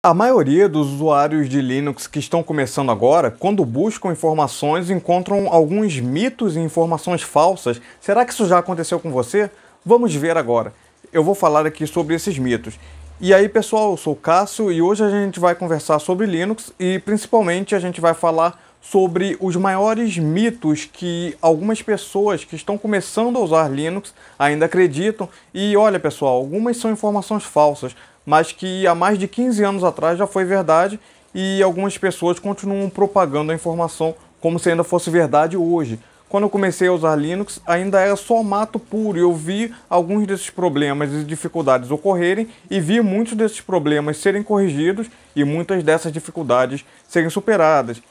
A maioria dos usuários de Linux que estão começando agora, quando buscam informações, encontram alguns mitos e informações falsas. Será que isso já aconteceu com você? Vamos ver agora. Eu vou falar aqui sobre esses mitos. E aí, pessoal, eu sou o Cássio e hoje a gente vai conversar sobre Linux e principalmente a gente vai falar sobre os maiores mitos que algumas pessoas que estão começando a usar Linux ainda acreditam. E olha, pessoal, algumas são informações falsas mas que há mais de 15 anos atrás já foi verdade e algumas pessoas continuam propagando a informação como se ainda fosse verdade hoje. Quando eu comecei a usar Linux, ainda era só mato puro e eu vi alguns desses problemas e dificuldades ocorrerem e vi muitos desses problemas serem corrigidos e muitas dessas dificuldades serem superadas.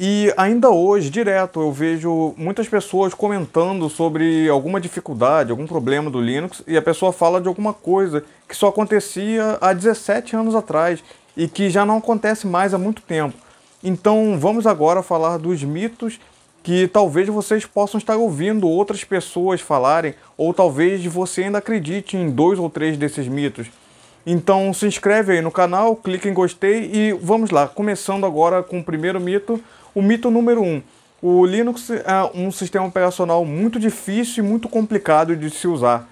E ainda hoje, direto, eu vejo muitas pessoas comentando sobre alguma dificuldade, algum problema do Linux, e a pessoa fala de alguma coisa que só acontecia há 17 anos atrás e que já não acontece mais há muito tempo. Então vamos agora falar dos mitos que talvez vocês possam estar ouvindo outras pessoas falarem, ou talvez você ainda acredite em dois ou três desses mitos. Então se inscreve aí no canal, clica em gostei e vamos lá. Começando agora com o primeiro mito, o mito número 1. Um. O Linux é um sistema operacional muito difícil e muito complicado de se usar.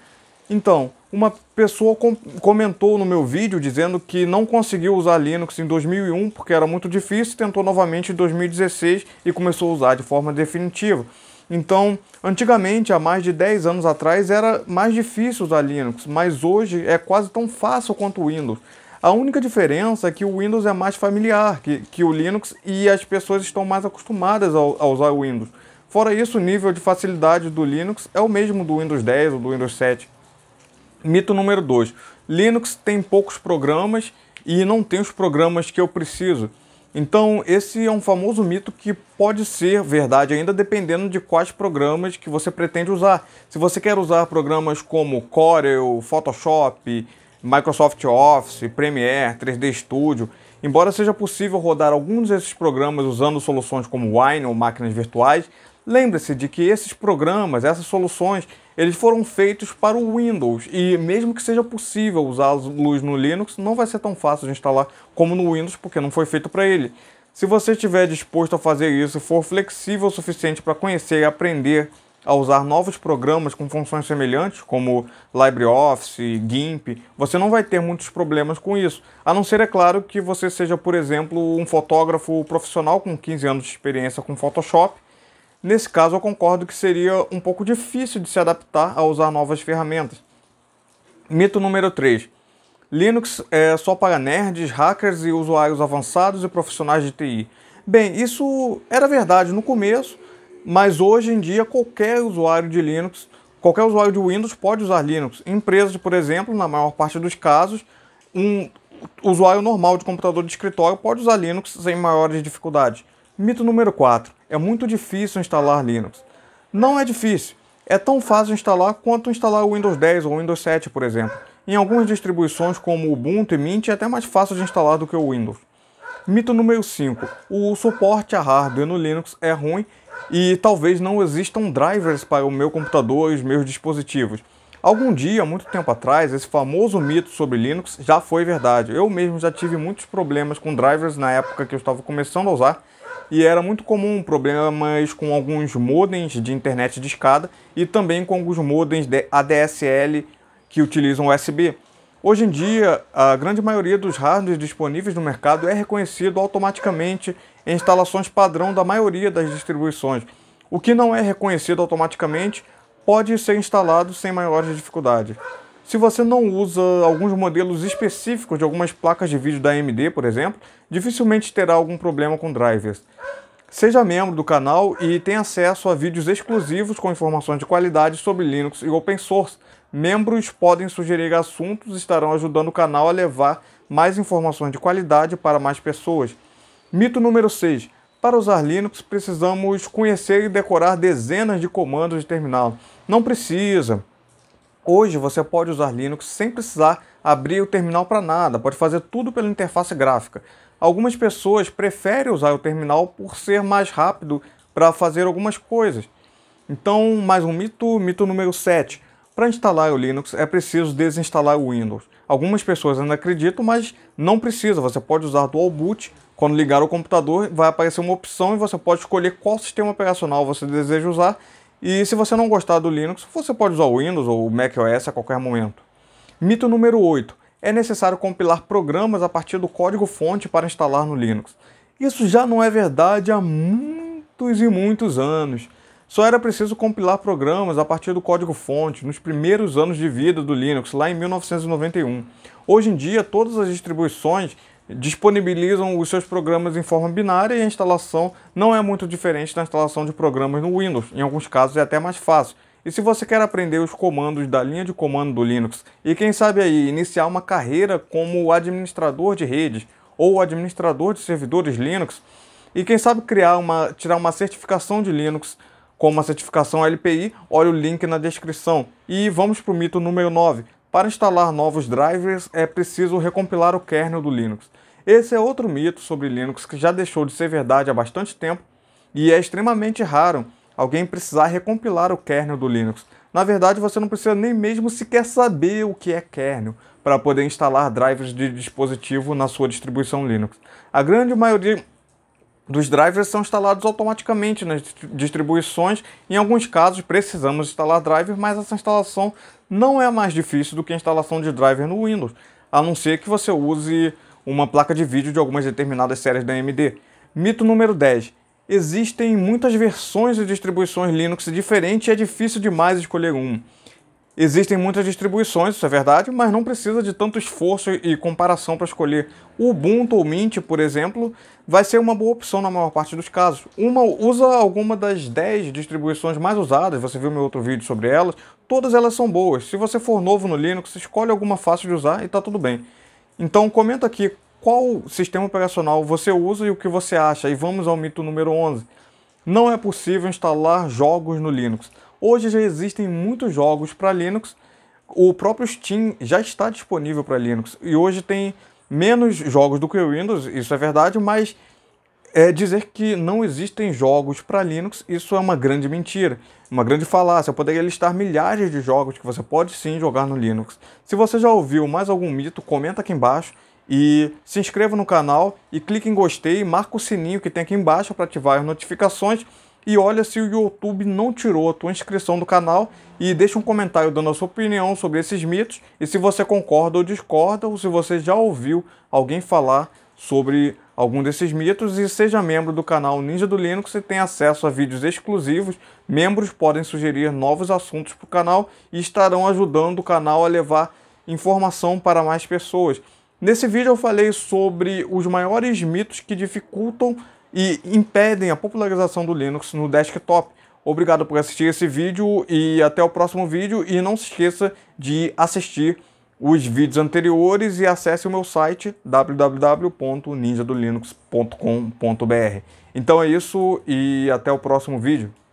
Então, uma pessoa com comentou no meu vídeo dizendo que não conseguiu usar Linux em 2001 porque era muito difícil, tentou novamente em 2016 e começou a usar de forma definitiva. Então, antigamente, há mais de 10 anos atrás, era mais difícil usar Linux, mas hoje é quase tão fácil quanto o Windows. A única diferença é que o Windows é mais familiar que, que o Linux e as pessoas estão mais acostumadas a, a usar o Windows. Fora isso, o nível de facilidade do Linux é o mesmo do Windows 10 ou do Windows 7. Mito número 2: Linux tem poucos programas e não tem os programas que eu preciso. Então, esse é um famoso mito que pode ser verdade ainda dependendo de quais programas que você pretende usar. Se você quer usar programas como Corel, Photoshop, Microsoft Office, Premiere, 3D Studio, embora seja possível rodar alguns desses programas usando soluções como Wine ou máquinas virtuais, lembre-se de que esses programas, essas soluções, eles foram feitos para o Windows e mesmo que seja possível usar a luz no Linux, não vai ser tão fácil de instalar como no Windows porque não foi feito para ele. Se você estiver disposto a fazer isso e for flexível o suficiente para conhecer e aprender a usar novos programas com funções semelhantes, como LibreOffice, GIMP, você não vai ter muitos problemas com isso. A não ser, é claro, que você seja, por exemplo, um fotógrafo profissional com 15 anos de experiência com Photoshop Nesse caso, eu concordo que seria um pouco difícil de se adaptar a usar novas ferramentas. Mito número 3. Linux é só para nerds, hackers e usuários avançados e profissionais de TI. Bem, isso era verdade no começo, mas hoje em dia qualquer usuário de Linux, qualquer usuário de Windows pode usar Linux. Empresas, por exemplo, na maior parte dos casos, um usuário normal de computador de escritório pode usar Linux sem maiores dificuldades. Mito número 4. É muito difícil instalar Linux. Não é difícil. É tão fácil instalar quanto instalar o Windows 10 ou o Windows 7, por exemplo. Em algumas distribuições como Ubuntu e Mint é até mais fácil de instalar do que o Windows. Mito número 5. O suporte a hardware no Linux é ruim e talvez não existam drivers para o meu computador e os meus dispositivos. Algum dia, muito tempo atrás, esse famoso mito sobre Linux já foi verdade. Eu mesmo já tive muitos problemas com drivers na época que eu estava começando a usar e era muito comum problemas com alguns modems de internet de escada e também com alguns modems de ADSL que utilizam USB. Hoje em dia, a grande maioria dos hardwares disponíveis no mercado é reconhecido automaticamente em instalações padrão da maioria das distribuições. O que não é reconhecido automaticamente pode ser instalado sem maiores dificuldades. Se você não usa alguns modelos específicos de algumas placas de vídeo da AMD, por exemplo, dificilmente terá algum problema com drivers. Seja membro do canal e tenha acesso a vídeos exclusivos com informações de qualidade sobre Linux e open source. Membros podem sugerir assuntos e estarão ajudando o canal a levar mais informações de qualidade para mais pessoas. Mito número 6. Para usar Linux, precisamos conhecer e decorar dezenas de comandos de terminal. Não precisa. Hoje você pode usar Linux sem precisar abrir o terminal para nada, pode fazer tudo pela interface gráfica. Algumas pessoas preferem usar o terminal por ser mais rápido para fazer algumas coisas. Então, mais um mito, mito número 7. Para instalar o Linux é preciso desinstalar o Windows. Algumas pessoas ainda acreditam, mas não precisa. Você pode usar dual boot. Quando ligar o computador, vai aparecer uma opção e você pode escolher qual sistema operacional você deseja usar e se você não gostar do Linux, você pode usar o Windows ou o macOS a qualquer momento. Mito número 8. É necessário compilar programas a partir do código-fonte para instalar no Linux. Isso já não é verdade há muitos e muitos anos. Só era preciso compilar programas a partir do código-fonte nos primeiros anos de vida do Linux, lá em 1991. Hoje em dia, todas as distribuições disponibilizam os seus programas em forma binária e a instalação não é muito diferente da instalação de programas no Windows, em alguns casos é até mais fácil. E se você quer aprender os comandos da linha de comando do Linux e quem sabe aí iniciar uma carreira como administrador de redes ou administrador de servidores Linux e quem sabe criar uma tirar uma certificação de Linux com uma certificação LPI, olha o link na descrição. E vamos para o mito número 9, para instalar novos drivers é preciso recompilar o kernel do Linux. Esse é outro mito sobre Linux que já deixou de ser verdade há bastante tempo e é extremamente raro alguém precisar recompilar o kernel do Linux. Na verdade, você não precisa nem mesmo sequer saber o que é kernel para poder instalar drivers de dispositivo na sua distribuição Linux. A grande maioria dos drivers são instalados automaticamente nas distribuições. Em alguns casos precisamos instalar driver, mas essa instalação não é mais difícil do que a instalação de driver no Windows, a não ser que você use uma placa de vídeo de algumas determinadas séries da AMD. Mito número 10. Existem muitas versões de distribuições Linux diferentes e é difícil demais escolher uma. Existem muitas distribuições, isso é verdade, mas não precisa de tanto esforço e comparação para escolher. O Ubuntu ou Mint, por exemplo, vai ser uma boa opção na maior parte dos casos. Uma usa alguma das 10 distribuições mais usadas, você viu meu outro vídeo sobre elas, todas elas são boas. Se você for novo no Linux, escolhe alguma fácil de usar e está tudo bem. Então comenta aqui qual sistema operacional você usa e o que você acha. E vamos ao mito número 11. Não é possível instalar jogos no Linux. Hoje já existem muitos jogos para Linux, o próprio Steam já está disponível para Linux e hoje tem menos jogos do que o Windows, isso é verdade, mas é dizer que não existem jogos para Linux, isso é uma grande mentira, uma grande falácia. Eu poderia listar milhares de jogos que você pode sim jogar no Linux. Se você já ouviu mais algum mito, comenta aqui embaixo e se inscreva no canal e clique em gostei, marca o sininho que tem aqui embaixo para ativar as notificações e olha se o YouTube não tirou a tua inscrição do canal e deixa um comentário dando a sua opinião sobre esses mitos e se você concorda ou discorda ou se você já ouviu alguém falar sobre algum desses mitos e seja membro do canal Ninja do Linux e tenha acesso a vídeos exclusivos. Membros podem sugerir novos assuntos para o canal e estarão ajudando o canal a levar informação para mais pessoas. Nesse vídeo eu falei sobre os maiores mitos que dificultam e impedem a popularização do Linux no desktop. Obrigado por assistir esse vídeo e até o próximo vídeo. E não se esqueça de assistir os vídeos anteriores e acesse o meu site www.ninjadolinux.com.br. Então é isso e até o próximo vídeo.